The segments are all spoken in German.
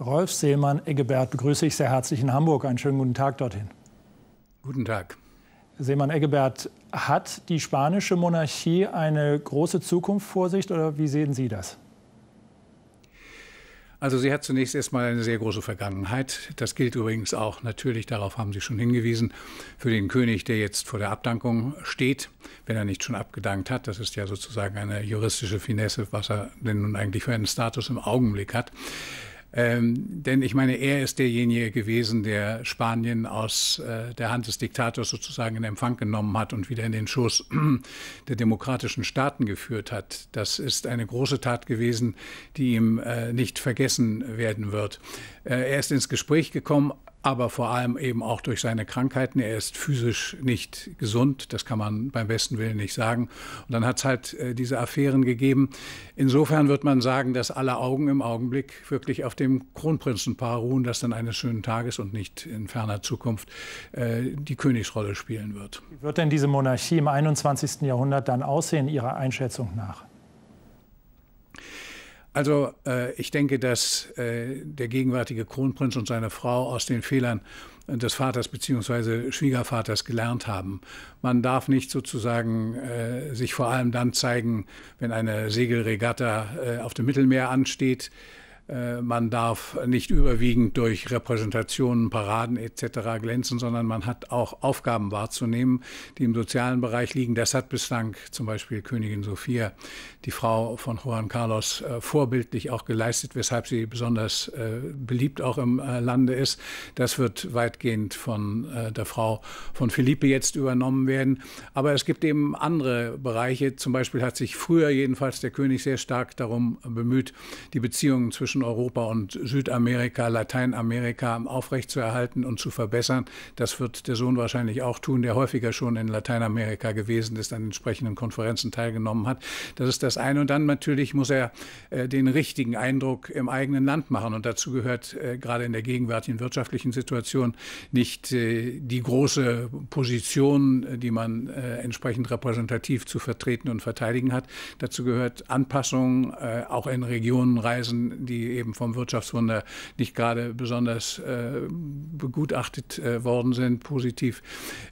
Rolf Seemann Eggebert begrüße ich sehr herzlich in Hamburg. Einen schönen guten Tag dorthin. Guten Tag. Seemann Eggebert, hat die spanische Monarchie eine große Zukunft vor sich oder wie sehen Sie das? Also sie hat zunächst erstmal eine sehr große Vergangenheit. Das gilt übrigens auch natürlich, darauf haben Sie schon hingewiesen, für den König, der jetzt vor der Abdankung steht, wenn er nicht schon abgedankt hat. Das ist ja sozusagen eine juristische Finesse, was er denn nun eigentlich für einen Status im Augenblick hat. Ähm, denn ich meine, er ist derjenige gewesen, der Spanien aus äh, der Hand des Diktators sozusagen in Empfang genommen hat und wieder in den Schoß der demokratischen Staaten geführt hat. Das ist eine große Tat gewesen, die ihm äh, nicht vergessen werden wird. Äh, er ist ins Gespräch gekommen, aber vor allem eben auch durch seine Krankheiten. Er ist physisch nicht gesund, das kann man beim besten Willen nicht sagen. Und dann hat es halt äh, diese Affären gegeben. Insofern wird man sagen, dass alle Augen im Augenblick wirklich auf dem Kronprinzenpaar ruhen, das dann eines schönen Tages und nicht in ferner Zukunft äh, die Königsrolle spielen wird. Wie wird denn diese Monarchie im 21. Jahrhundert dann aussehen, Ihrer Einschätzung nach? Also äh, ich denke, dass äh, der gegenwärtige Kronprinz und seine Frau aus den Fehlern des Vaters bzw. Schwiegervaters gelernt haben. Man darf nicht sozusagen äh, sich vor allem dann zeigen, wenn eine Segelregatta äh, auf dem Mittelmeer ansteht. Äh, man darf nicht überwiegend durch Repräsentationen, Paraden etc. glänzen, sondern man hat auch Aufgaben wahrzunehmen, die im sozialen Bereich liegen. Das hat bislang zum Beispiel Königin Sophia, die Frau von Juan Carlos, äh, vorbildlich auch geleistet, weshalb sie besonders äh, beliebt auch im Lande ist. Das wird weitgehend von der Frau von Felipe jetzt übernommen werden. Aber es gibt eben andere Bereiche. Zum Beispiel hat sich früher jedenfalls der König sehr stark darum bemüht, die Beziehungen zwischen zwischen Europa und Südamerika, Lateinamerika aufrechtzuerhalten und zu verbessern. Das wird der Sohn wahrscheinlich auch tun, der häufiger schon in Lateinamerika gewesen ist, an entsprechenden Konferenzen teilgenommen hat. Das ist das eine. Und dann natürlich muss er äh, den richtigen Eindruck im eigenen Land machen. Und dazu gehört äh, gerade in der gegenwärtigen wirtschaftlichen Situation nicht äh, die große Position, die man äh, entsprechend repräsentativ zu vertreten und verteidigen hat. Dazu gehört Anpassung, äh, auch in Regionen reisen, die eben vom Wirtschaftswunder nicht gerade besonders äh, begutachtet äh, worden sind, positiv.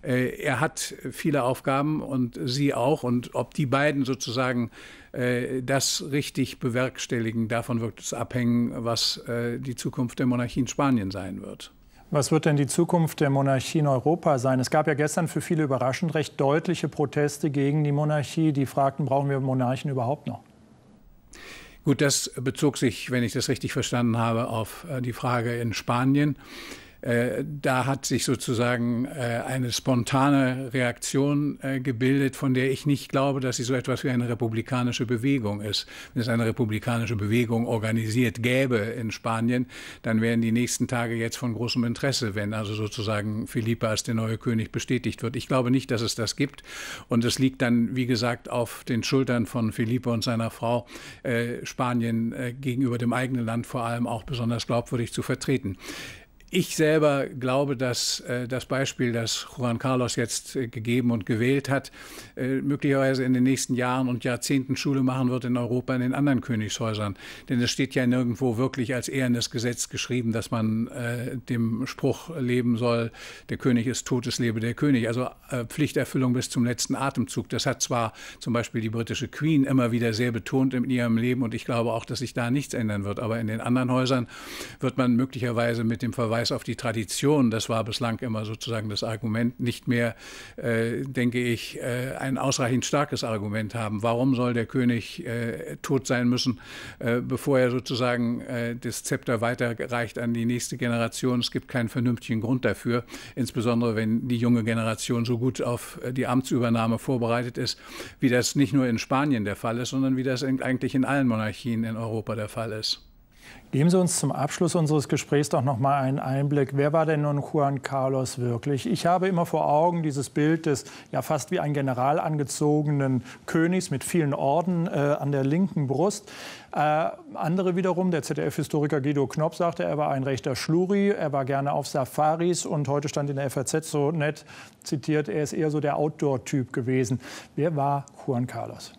Äh, er hat viele Aufgaben und Sie auch. Und ob die beiden sozusagen äh, das richtig bewerkstelligen, davon wird es abhängen, was äh, die Zukunft der Monarchie in Spanien sein wird. Was wird denn die Zukunft der Monarchie in Europa sein? Es gab ja gestern für viele überraschend recht deutliche Proteste gegen die Monarchie, die fragten, brauchen wir Monarchen überhaupt noch? Gut, das bezog sich, wenn ich das richtig verstanden habe, auf äh, die Frage in Spanien. Äh, da hat sich sozusagen äh, eine spontane Reaktion äh, gebildet, von der ich nicht glaube, dass sie so etwas wie eine republikanische Bewegung ist. Wenn es eine republikanische Bewegung organisiert gäbe in Spanien, dann wären die nächsten Tage jetzt von großem Interesse, wenn also sozusagen Felipe als der neue König bestätigt wird. Ich glaube nicht, dass es das gibt. Und es liegt dann, wie gesagt, auf den Schultern von Felipe und seiner Frau, Spanien gegenüber dem eigenen Land vor allem auch besonders glaubwürdig zu vertreten. Ich selber glaube, dass äh, das Beispiel, das Juan Carlos jetzt äh, gegeben und gewählt hat, äh, möglicherweise in den nächsten Jahren und Jahrzehnten Schule machen wird in Europa in den anderen Königshäusern. Denn es steht ja nirgendwo wirklich als ehrendes Gesetz geschrieben, dass man äh, dem Spruch leben soll, der König ist tot, es lebe der König. Also äh, Pflichterfüllung bis zum letzten Atemzug. Das hat zwar zum Beispiel die britische Queen immer wieder sehr betont in ihrem Leben und ich glaube auch, dass sich da nichts ändern wird. Aber in den anderen Häusern wird man möglicherweise mit dem Verweis Verweis auf die Tradition, das war bislang immer sozusagen das Argument, nicht mehr, äh, denke ich, äh, ein ausreichend starkes Argument haben. Warum soll der König äh, tot sein müssen, äh, bevor er sozusagen äh, das Zepter weiterreicht an die nächste Generation? Es gibt keinen vernünftigen Grund dafür, insbesondere wenn die junge Generation so gut auf äh, die Amtsübernahme vorbereitet ist, wie das nicht nur in Spanien der Fall ist, sondern wie das eigentlich in allen Monarchien in Europa der Fall ist. Geben Sie uns zum Abschluss unseres Gesprächs doch noch mal einen Einblick. Wer war denn nun Juan Carlos wirklich? Ich habe immer vor Augen dieses Bild des ja fast wie ein General angezogenen Königs mit vielen Orden äh, an der linken Brust. Äh, andere wiederum, der ZDF-Historiker Guido Knopp sagte, er war ein rechter Schluri, er war gerne auf Safaris und heute stand in der FAZ so nett zitiert, er ist eher so der Outdoor-Typ gewesen. Wer war Juan Carlos?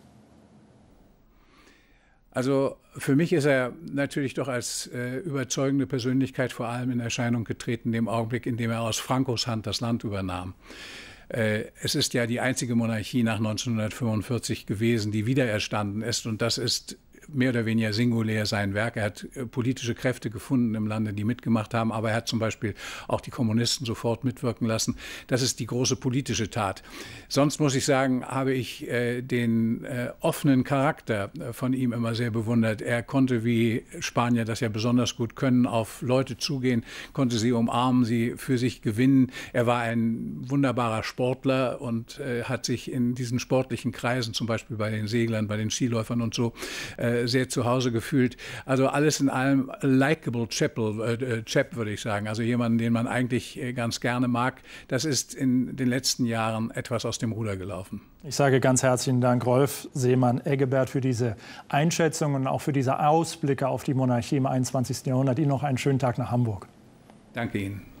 Also für mich ist er natürlich doch als äh, überzeugende Persönlichkeit vor allem in Erscheinung getreten, dem Augenblick, in dem er aus Frankos Hand das Land übernahm. Äh, es ist ja die einzige Monarchie nach 1945 gewesen, die wiedererstanden ist. Und das ist mehr oder weniger singulär sein Werk. Er hat äh, politische Kräfte gefunden im Lande, die mitgemacht haben, aber er hat zum Beispiel auch die Kommunisten sofort mitwirken lassen. Das ist die große politische Tat. Sonst muss ich sagen, habe ich äh, den äh, offenen Charakter von ihm immer sehr bewundert. Er konnte, wie Spanier das ja besonders gut können, auf Leute zugehen, konnte sie umarmen, sie für sich gewinnen. Er war ein wunderbarer Sportler und hat sich in diesen sportlichen Kreisen, zum Beispiel bei den Seglern, bei den Skiläufern und so, äh, äh, sehr zu Hause gefühlt. Also alles in allem likable Chapel, äh, äh Chap, würde ich sagen. Also jemanden, den man eigentlich äh, ganz gerne mag. Das ist in den letzten Jahren etwas aus dem Ruder gelaufen. Ich sage ganz herzlichen Dank, Rolf Seemann-Eggebert, für diese Einschätzung und auch für diese Ausblicke auf die Monarchie im 21. Jahrhundert. Ihnen noch einen schönen Tag nach Hamburg. Danke Ihnen.